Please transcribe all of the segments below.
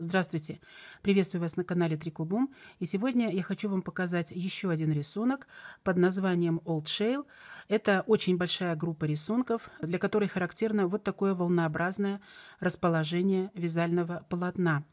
Здравствуйте! Приветствую вас на канале Трикубум. И сегодня я хочу вам показать еще один рисунок под названием Old Shale. Это очень большая группа рисунков, для которой характерно вот такое волнообразное расположение вязального полотна.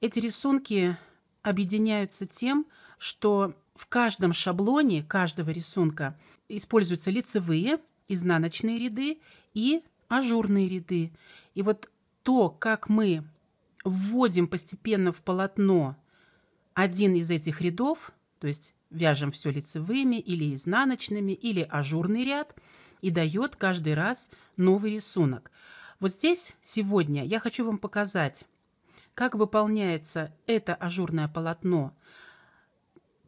Эти рисунки объединяются тем, что в каждом шаблоне каждого рисунка используются лицевые, изнаночные ряды и ажурные ряды. И вот то, как мы вводим постепенно в полотно один из этих рядов, то есть вяжем все лицевыми или изнаночными, или ажурный ряд, и дает каждый раз новый рисунок. Вот здесь сегодня я хочу вам показать, как выполняется это ажурное полотно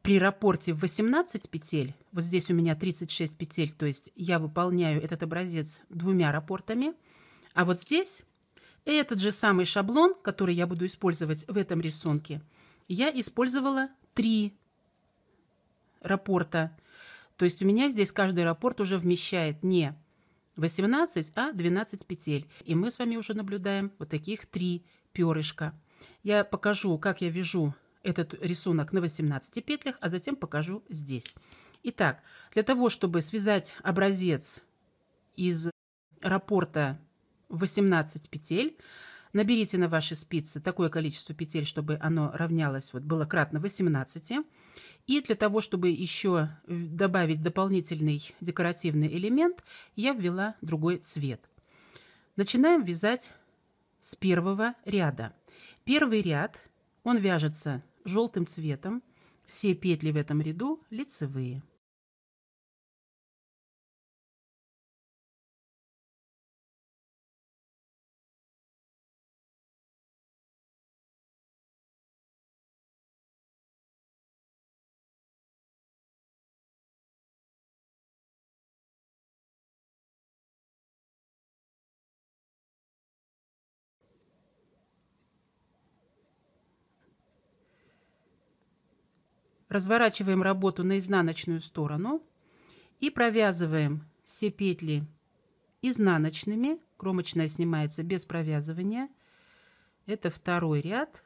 при рапорте в 18 петель. Вот здесь у меня 36 петель, то есть я выполняю этот образец двумя рапортами. А вот здесь этот же самый шаблон, который я буду использовать в этом рисунке, я использовала три рапорта. То есть у меня здесь каждый рапорт уже вмещает не 18, а 12 петель. И мы с вами уже наблюдаем вот таких три перышка. Я покажу, как я вяжу этот рисунок на 18 петлях, а затем покажу здесь. Итак, для того, чтобы связать образец из раппорта 18 петель. Наберите на ваши спицы такое количество петель, чтобы оно равнялось, вот было кратно 18. И для того, чтобы еще э, добавить дополнительный декоративный элемент, я ввела другой цвет. Начинаем вязать с первого ряда. Первый ряд, он вяжется желтым цветом, все петли в этом ряду лицевые. Разворачиваем работу на изнаночную сторону и провязываем все петли изнаночными. Кромочная снимается без провязывания. Это второй ряд.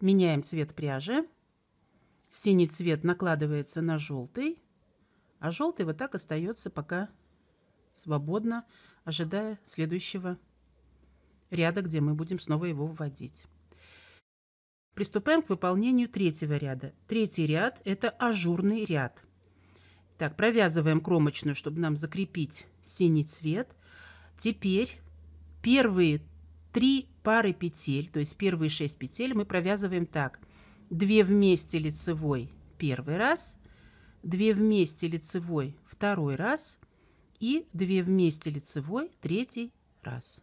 Меняем цвет пряжи. Синий цвет накладывается на желтый, а желтый вот так остается пока свободно, ожидая следующего ряда, где мы будем снова его вводить. Приступаем к выполнению третьего ряда. Третий ряд – это ажурный ряд. Так, провязываем кромочную, чтобы нам закрепить синий цвет. Теперь первые 3 пары петель, то есть первые 6 петель мы провязываем так. 2 вместе лицевой первый раз, 2 вместе лицевой второй раз и 2 вместе лицевой третий раз.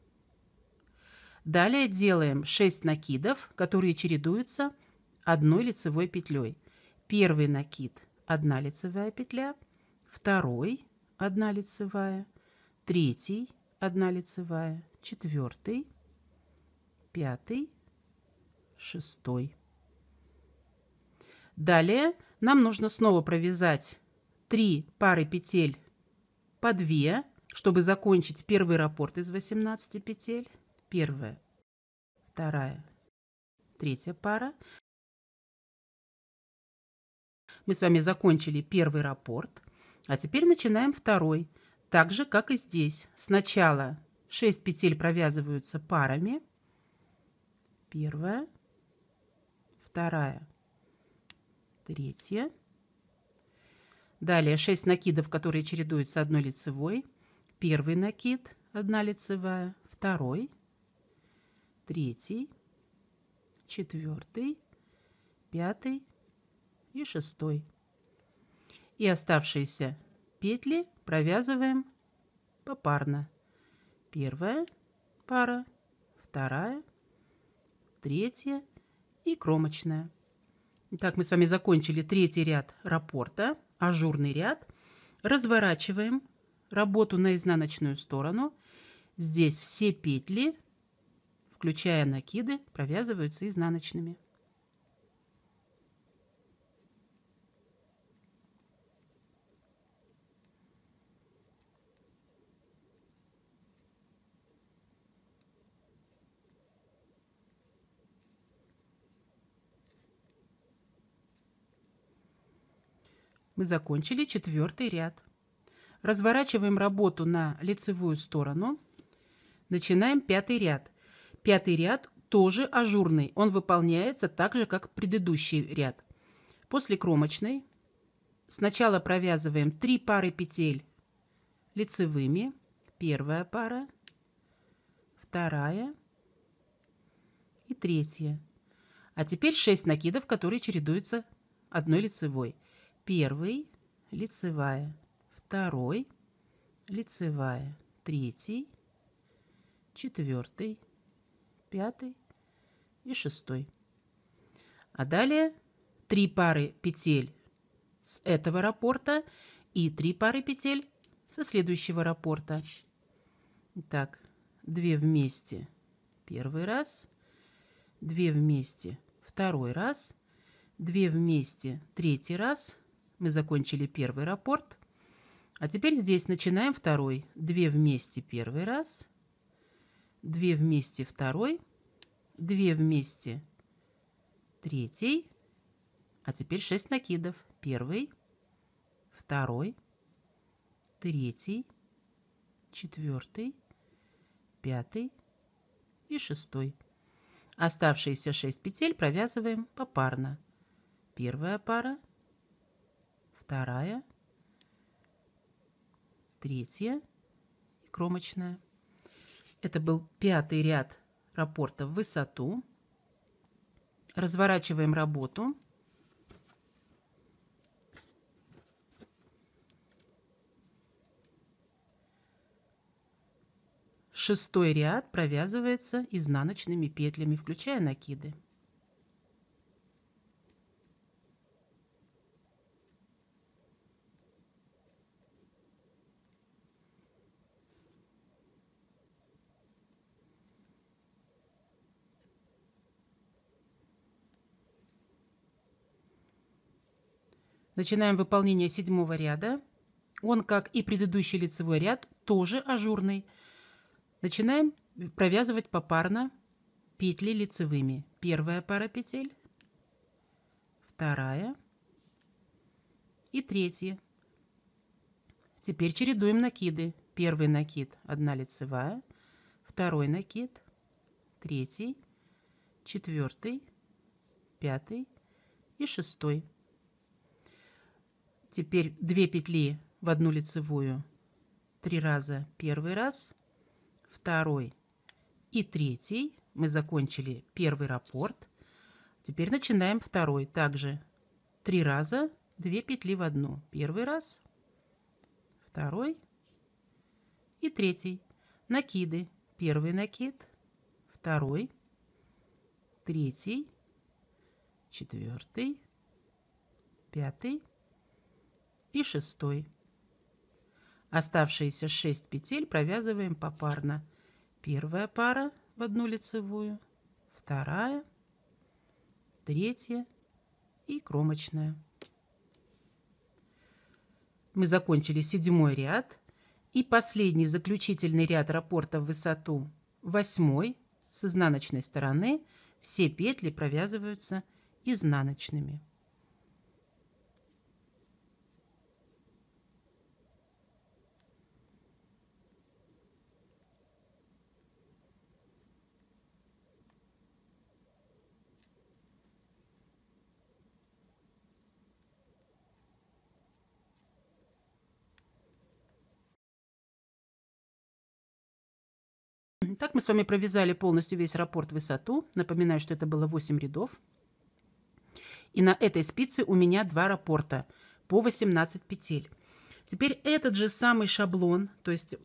Далее делаем 6 накидов, которые чередуются одной лицевой петлей. Первый накид – 1 лицевая петля, второй – 1 лицевая, третий – 1 лицевая, четвертый – пятый, шестой. Далее нам нужно снова провязать 3 пары петель по 2, чтобы закончить первый раппорт из 18 петель. Первая, вторая, третья пара. Мы с вами закончили первый раппорт, а теперь начинаем второй. Так же, как и здесь. Сначала 6 петель провязываются парами – Первая, вторая, третья. Далее 6 накидов, которые чередуются одной лицевой. Первый накид, одна лицевая, второй, третий, четвертый, пятый и шестой. И оставшиеся петли провязываем попарно. Первая пара, вторая, третье и кромочная. Так мы с вами закончили третий ряд раппорта, ажурный ряд. Разворачиваем работу на изнаночную сторону. Здесь все петли, включая накиды, провязываются изнаночными. Мы закончили четвертый ряд. Разворачиваем работу на лицевую сторону. Начинаем пятый ряд. Пятый ряд тоже ажурный. Он выполняется так же, как предыдущий ряд. После кромочной сначала провязываем 3 пары петель лицевыми. Первая пара, вторая и третья. А теперь 6 накидов, которые чередуются одной лицевой. Первый – лицевая, второй – лицевая, третий, четвертый, пятый и шестой. А далее три пары петель с этого раппорта и три пары петель со следующего раппорта. Итак, две вместе первый раз, две вместе второй раз, две вместе третий раз – мы закончили первый раппорт. А теперь здесь начинаем второй. Две вместе первый раз. Две вместе второй. Две вместе третий. А теперь шесть накидов. Первый, второй, третий, четвертый, пятый и шестой. Оставшиеся шесть петель провязываем попарно. Первая пара, вторая, третья и кромочная. Это был пятый ряд раппорта в высоту. Разворачиваем работу. Шестой ряд провязывается изнаночными петлями, включая накиды. Начинаем выполнение седьмого ряда. Он, как и предыдущий лицевой ряд, тоже ажурный. Начинаем провязывать попарно петли лицевыми. Первая пара петель, вторая и третья. Теперь чередуем накиды. Первый накид – одна лицевая, второй накид, третий, четвертый, пятый и шестой. Теперь две петли в одну лицевую. Три раза первый раз, второй и третий. Мы закончили первый раппорт. Теперь начинаем второй. Также три раза, две петли в одну. Первый раз, второй и третий. Накиды. Первый накид, второй, третий, четвертый, пятый, и шестой. Оставшиеся шесть петель провязываем попарно. Первая пара в одну лицевую, вторая, третья и кромочная. Мы закончили седьмой ряд и последний заключительный ряд раппорта в высоту восьмой с изнаночной стороны все петли провязываются изнаночными. Так мы с вами провязали полностью весь раппорт в высоту. Напоминаю, что это было 8 рядов. И на этой спице у меня два раппорта по 18 петель. Теперь этот же самый шаблон, то есть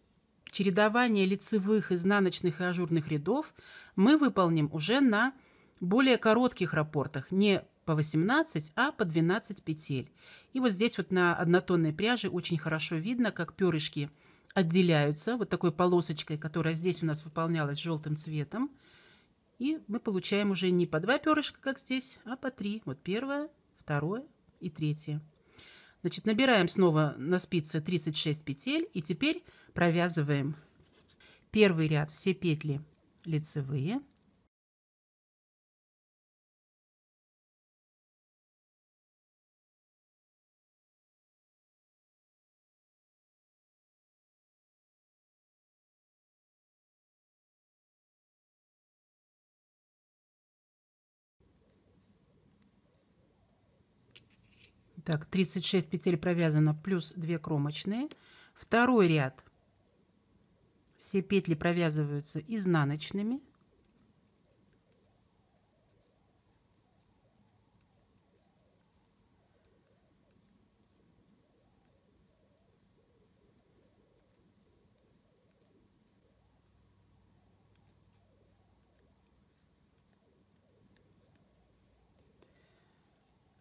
чередование лицевых, изнаночных и ажурных рядов, мы выполним уже на более коротких раппортах, не по 18, а по 12 петель. И вот здесь вот на однотонной пряже очень хорошо видно, как перышки – отделяются вот такой полосочкой, которая здесь у нас выполнялась желтым цветом. И мы получаем уже не по два перышка, как здесь, а по три. Вот первое, второе и третье. Значит, набираем снова на спице 36 петель и теперь провязываем первый ряд все петли лицевые – Так, 36 петель провязано, плюс 2 кромочные. Второй ряд. Все петли провязываются изнаночными.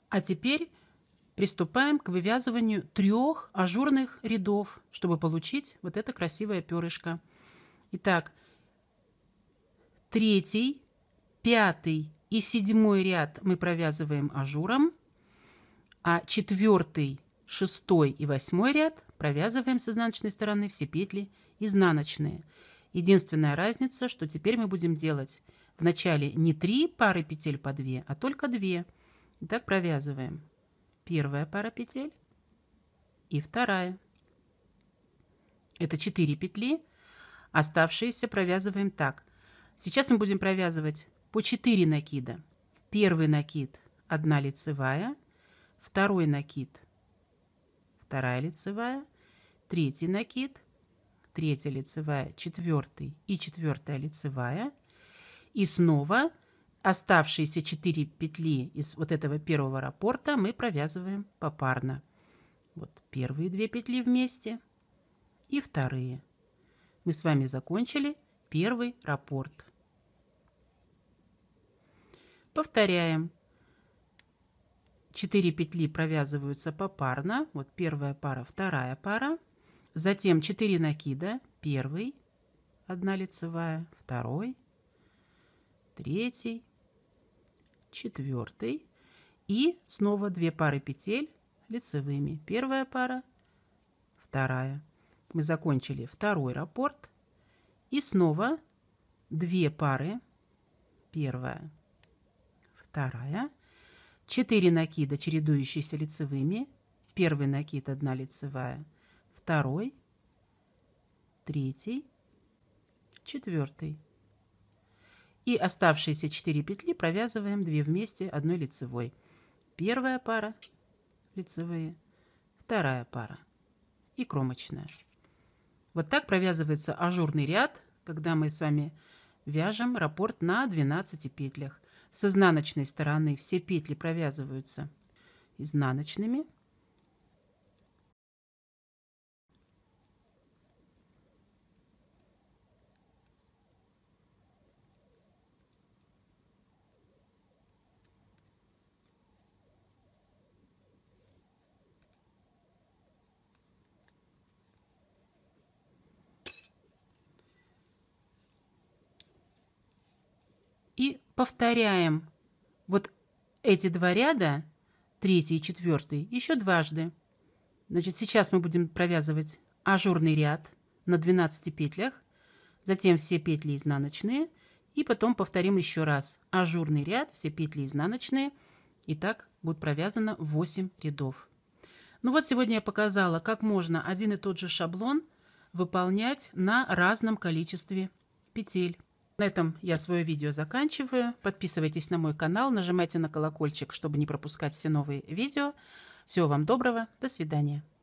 А теперь приступаем к вывязыванию трех ажурных рядов, чтобы получить вот это красивое перышко. Итак, третий, пятый и седьмой ряд мы провязываем ажуром, а четвертый, шестой и восьмой ряд провязываем с изнаночной стороны все петли изнаночные. Единственная разница, что теперь мы будем делать вначале не три пары петель по две, а только две. Итак, провязываем. Первая пара петель и вторая. Это 4 петли. Оставшиеся провязываем так. Сейчас мы будем провязывать по 4 накида. Первый накид – одна лицевая, второй накид – вторая лицевая, третий накид – третья лицевая, четвертый и четвертая лицевая. И снова – Оставшиеся 4 петли из вот этого первого раппорта мы провязываем попарно. Вот первые две петли вместе и вторые. Мы с вами закончили первый раппорт. Повторяем. 4 петли провязываются попарно. Вот первая пара, вторая пара. Затем 4 накида. Первый, одна лицевая, второй, третий, четвертый и снова две пары петель лицевыми. Первая пара, вторая. Мы закончили второй раппорт и снова две пары. Первая, вторая. четыре накида, чередующиеся лицевыми. Первый накид, одна лицевая, второй, третий, четвертый и оставшиеся 4 петли провязываем 2 вместе одной лицевой. Первая пара лицевые, вторая пара и кромочная. Вот так провязывается ажурный ряд, когда мы с вами вяжем раппорт на 12 петлях. С изнаночной стороны все петли провязываются изнаночными, Повторяем. Вот эти два ряда, третий и четвертый, еще дважды. Значит, сейчас мы будем провязывать ажурный ряд на 12 петлях, затем все петли изнаночные, и потом повторим еще раз. Ажурный ряд, все петли изнаночные. И так будет провязано 8 рядов. Ну вот сегодня я показала, как можно один и тот же шаблон выполнять на разном количестве петель. На этом я свое видео заканчиваю. Подписывайтесь на мой канал, нажимайте на колокольчик, чтобы не пропускать все новые видео. Всего вам доброго, до свидания.